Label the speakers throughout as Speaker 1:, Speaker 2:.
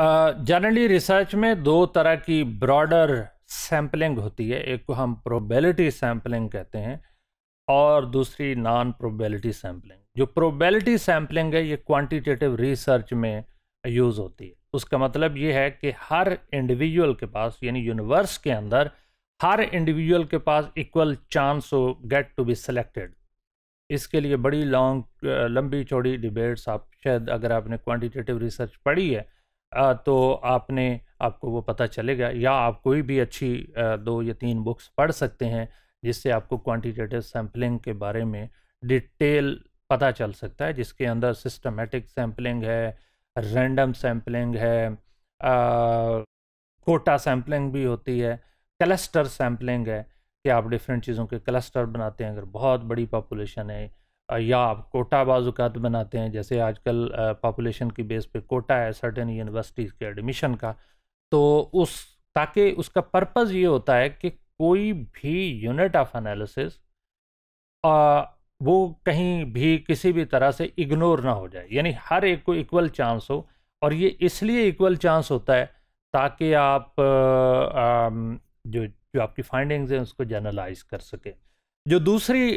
Speaker 1: generally research में दो तरह की ब्रॉडर सैम्पलिंग होती है एक को हम प्रोबेलिटी सैम्पलिंग कहते हैं और दूसरी नॉन प्रोबेलिटी सैम्पलिंग जो प्रोबेलिटी सैम्पलिंग है ये क्वांटिटेटिव रिसर्च में यूज़ होती है उसका मतलब ये है कि हर इंडिविजुअल के पास यानी यूनिवर्स के अंदर हर इंडिविजुअल के पास इक्वल चांस हो गेट टू बी सेलेक्टेड इसके लिए बड़ी लॉन्ग लंबी चौड़ी डिबेट्स आप शायद अगर आपने क्वांटिटेटिव रिसर्च पढ़ी है तो आपने आपको वो पता चलेगा या आप कोई भी अच्छी दो या तीन बुक्स पढ़ सकते हैं जिससे आपको क्वांटिटेटिव सैम्पलिंग के बारे में डिटेल पता चल सकता है जिसके अंदर सिस्टमेटिक सैम्पलिंग है रैंडम सैम्पलिंग है कोटा सैम्पलिंग भी होती है क्लस्टर सैम्पलिंग है कि आप डिफरेंट चीज़ों के क्लस्टर बनाते हैं अगर बहुत बड़ी पॉपुलेशन है या आप कोटा बाज़ात बनाते हैं जैसे आजकल पॉपुलेशन की बेस पे कोटा है सर्टेन यूनिवर्सिटीज़ के एडमिशन का तो उस ताकि उसका पर्पज़ ये होता है कि कोई भी यूनिट ऑफ एनालिसिस वो कहीं भी किसी भी तरह से इग्नोर ना हो जाए यानी हर एक को इक्वल चांस हो और ये इसलिए इक्वल चांस होता है ताकि आप आ, आ, जो जो आपकी फाइंडिंग्स हैं उसको जर्नलाइज कर सकें जो दूसरी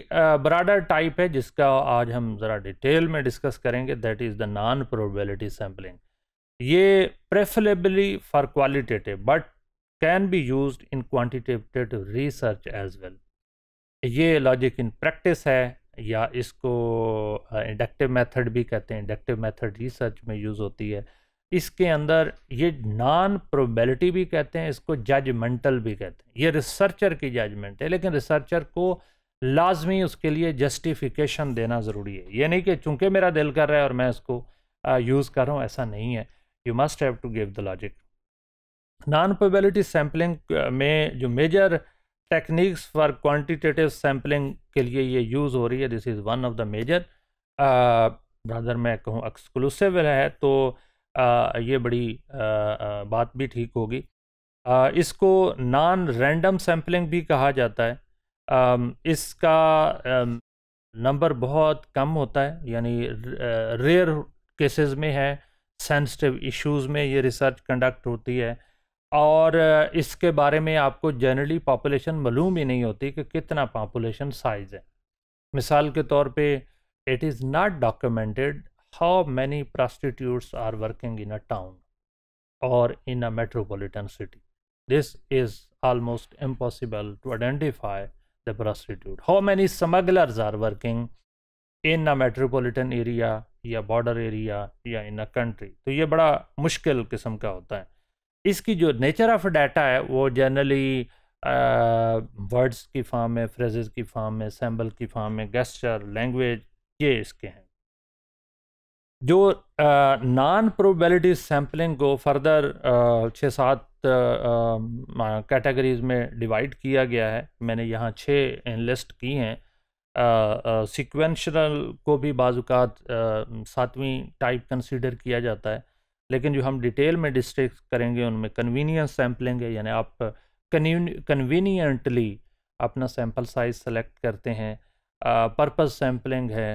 Speaker 1: ब्राडर टाइप है जिसका आज हम ज़रा डिटेल में डिस्कस करेंगे that is the non probability sampling ये preferably for qualitative but can be use in quantitative research as well ये लॉजिक इन प्रैक्टिस है या इसको इंडक्टिव मेथड भी कहते हैं इंडक्टिव मेथड रिसर्च में यूज़ होती है इसके अंदर ये नॉन प्रोबेबिलिटी भी कहते हैं इसको जजमेंटल भी कहते हैं ये रिसर्चर की जजमेंट है लेकिन रिसर्चर को लाजमी उसके लिए जस्टिफिकेशन देना ज़रूरी है ये नहीं कि चूंकि मेरा दिल कर रहा है और मैं इसको यूज़ कर रहा हूँ ऐसा नहीं है you must have to give the logic non probability sampling में जो major techniques for quantitative sampling के लिए ये यूज़ हो रही है this is one of the major brother मैं कहूँ एक्सक्लूसिव है तो आ, ये बड़ी आ, आ, बात भी ठीक होगी इसको नॉन रैंडम सैम्पलिंग भी कहा जाता है इसका नंबर बहुत कम होता है यानी रेयर केसेस में है सेंसिटिव इश्यूज में ये रिसर्च कंडक्ट होती है और इसके बारे में आपको जनरली पॉपुलेशन मालूम ही नहीं होती कि कितना पॉपुलेशन साइज़ है मिसाल के तौर पे it is not documented how many prostitutes are working in a town और in a metropolitan city this is almost impossible to identify the prostitute how many smugglers are working in a metropolitan area या border area या in a country तो ये बड़ा मुश्किल किस्म का होता है इसकी जो नेचर ऑफ डाटा है वो जनरली वर्ड्स की फॉर्म में फ्रेजेस की फॉर्म में सैम्बल की फॉर्म में गेस्चर लैंग्वेज ये इसके हैं जो नॉन प्रोबेबिलिटी सैम्पलिंग को फर्दर छः सात कैटेगरीज में डिवाइड किया गया है मैंने यहाँ छः लिस्ट की हैं सिक्वेंशनल को भी बाज़ात सातवीं टाइप कंसीडर किया जाता है लेकिन जो हम डिटेल में डिस्ट्रिक्ट करेंगे उनमें कन्वीनियंस सैम्पलिंग है यानी आप कन्वीनियंटली अपना सैम्पल साइज सेलेक्ट करते हैं पर्पस सैम्पलिंग है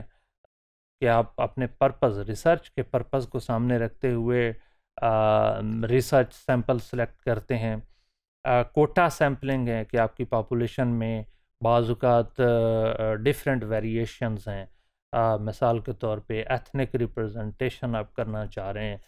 Speaker 1: कि आप अपने पर्पस रिसर्च के पर्पस को सामने रखते हुए रिसर्च सैंपल सेलेक्ट करते हैं कोटा सैम्पलिंग है कि आपकी पॉपुलेशन में बाज़ात डिफरेंट वेरिएशंस हैं आ, मिसाल के तौर पे एथनिक रिप्रेजेंटेशन आप करना चाह रहे हैं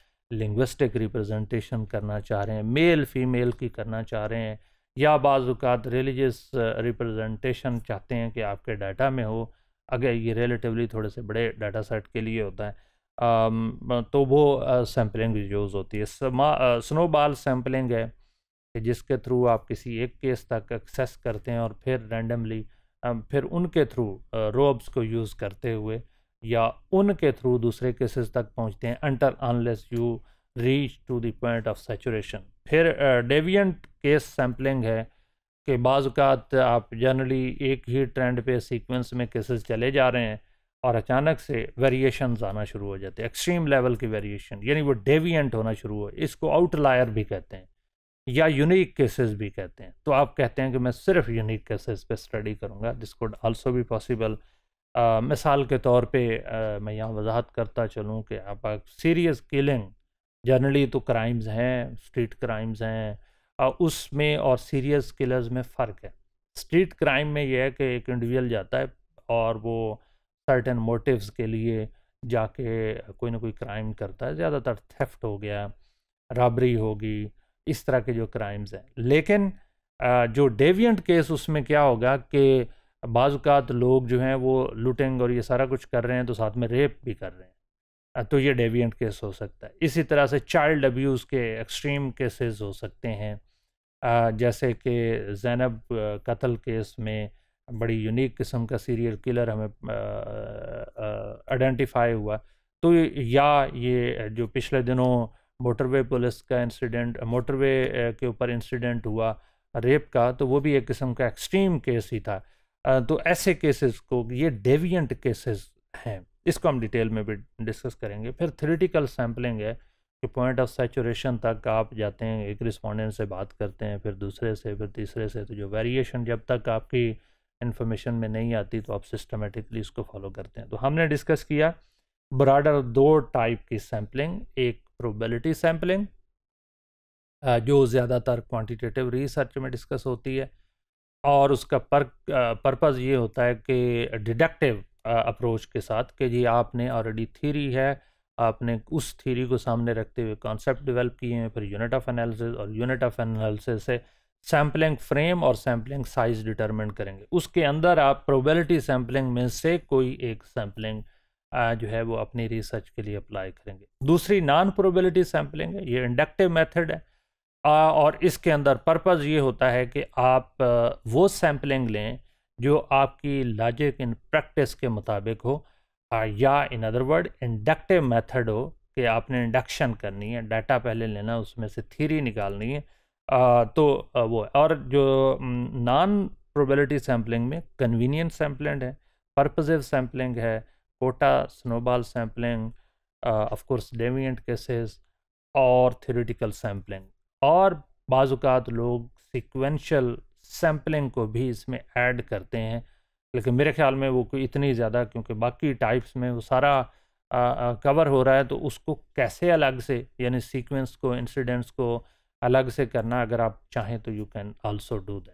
Speaker 1: लिंग्विस्टिक रिप्रेजेंटेशन करना चाह रहे हैं मेल फीमेल की करना चाह रहे हैं या बाजुकात रिलीजस रिप्रेजेंटेशन चाहते हैं कि आपके डाटा में हो अगर ये रिलेटिवली थोड़े से बड़े डाटा सेट के लिए होता है तो वो सैम्पलिंग यूज़ होती है स्नो सैम्पलिंग है कि जिसके थ्रू आप किसी एक केस तक एक्सेस करते हैं और फिर रेंडमली फिर उनके थ्रू रोब्स को यूज़ करते हुए या उनके थ्रू दूसरे केसेस तक पहुंचते हैं अंटर unless you reach to the point of saturation फिर डेवियंट केस सैम्पलिंग है कि बाज़ात आप जनरली एक ही ट्रेंड पे सीक्वेंस में केसेस चले जा रहे हैं और अचानक से वेरिएशन आना शुरू हो जाते हैं एक्सट्रीम लेवल की वेरिएशन यानी वो डेवियंट होना शुरू हो इसको आउटलायर भी कहते हैं या यूनिक केसेस भी कहते हैं तो आप कहते हैं कि मैं सिर्फ यूनिक केसेस पे स्टडी करूँगा दिस कुड आल्सो भी पॉसिबल मिसाल के तौर पे आ, मैं यहाँ वजाहत करता चलूँ कि आप सीरियस किलिंग जनरली तो क्राइम्स हैं स्ट्रीट क्राइम्स हैं उसमें और सीरियस किलर्स में फ़र्क है स्ट्रीट क्राइम में यह है कि एक इंडिविजुअल जाता है और वो सर्टन मोटिव्स के लिए जाके कोई ना कोई क्राइम करता है ज़्यादातर थेफ्ट हो गया रबरी होगी इस तरह के जो क्राइम्स हैं लेकिन जो डेवियंट केस उसमें क्या होगा कि बाज़ात लोग जो हैं वो लूटिंग और ये सारा कुछ कर रहे हैं तो साथ में रेप भी कर रहे हैं तो ये डेवियंट केस हो सकता है इसी तरह से चाइल्ड अब्यूज़ के एक्सट्रीम केसेस हो सकते हैं जैसे कि जैनब कत्ल केस में बड़ी यूनिक किस्म का सीरियल किलर हमें आइडेंटिफाई हुआ तो या ये जो पिछले दिनों मोटरवे पुलिस का इंसिडेंट मोटरवे के ऊपर इंसिडेंट हुआ रेप का तो वो भी एक किस्म का एक्सट्रीम केस ही था तो ऐसे केसेस को ये डेवियंट केसेस हैं इसको हम डिटेल में भी डिस्कस करेंगे फिर थ्रिटिकल सैम्पलिंग है कि पॉइंट ऑफ सेचुरेशन तक आप जाते हैं एक रिस्पॉन्डेंट से बात करते हैं फिर दूसरे से फिर तीसरे से तो जो वेरिएशन जब तक आपकी इन्फॉर्मेशन में नहीं आती तो आप सिस्टमेटिकली इसको फॉलो करते हैं तो हमने डिस्कस किया ब्राडर दो टाइप की सैम्पलिंग एक प्रोबेबिलिटी सैम्पलिंग जो ज़्यादातर क्वांटिटेटिव रिसर्च में डिस्कस होती है और उसका पर पर्पज़ ये होता है कि डिडक्टिव अप्रोच के साथ कि जी आपने ऑलरेडी थीरी है आपने उस थीरी को सामने रखते हुए कॉन्सेप्ट डेवलप किए हैं फिर यूनिट ऑफ एनालिसिस और यूनिट ऑफ एनालिसिस से सैम्पलिंग फ्रेम और सैम्पलिंग साइज डिटरमिन करेंगे उसके अंदर आप प्रोबेबिलिटी सैम्पलिंग में से कोई एक सैम्पलिंग जो है वो अपनी रिसर्च के लिए अप्लाई करेंगे दूसरी नॉन प्रोबेबिलिटी सैम्पलिंग है ये इंडक्टिव मेथड है और इसके अंदर पर्पज़ ये होता है कि आप वो सैम्पलिंग लें जो आपकी लॉजिक इन प्रैक्टिस के मुताबिक हो या in other word inductive method हो कि आपने इंडक्शन करनी है डाटा पहले लेना उसमें से थीरी निकालनी है आ, तो आ, वो और जो नॉन प्रोबेबिलिटी सैम्पलिंग में कन्वीनियंट सैम्पलिंग है पर्पजिव सैम्पलिंग है quota snowball sampling of course deviant cases और थ्योरेटिकल सैम्पलिंग और बाज़ात लोग सिक्वेंशल सैम्पलिंग को भी इसमें ऐड करते हैं लेकिन मेरे ख्याल में वो कोई इतनी ज़्यादा क्योंकि बाकी टाइप्स में वो सारा कवर हो रहा है तो उसको कैसे अलग से यानी सीक्वेंस को इंसिडेंट्स को अलग से करना अगर आप चाहें तो you can also do that